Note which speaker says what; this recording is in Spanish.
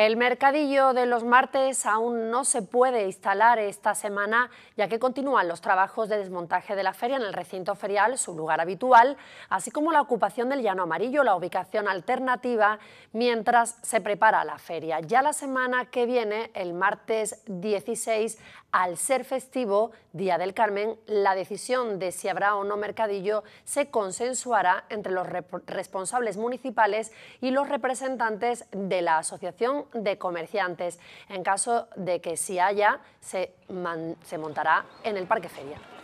Speaker 1: El mercadillo de los martes aún no se puede instalar esta semana, ya que continúan los trabajos de desmontaje de la feria en el recinto ferial, su lugar habitual, así como la ocupación del llano amarillo, la ubicación alternativa, mientras se prepara la feria. Ya la semana que viene, el martes 16, al ser festivo, Día del Carmen, la decisión de si habrá o no mercadillo se consensuará entre los responsables municipales y los representantes de la Asociación de comerciantes. En caso de que si haya, se, se montará en el Parque Feria.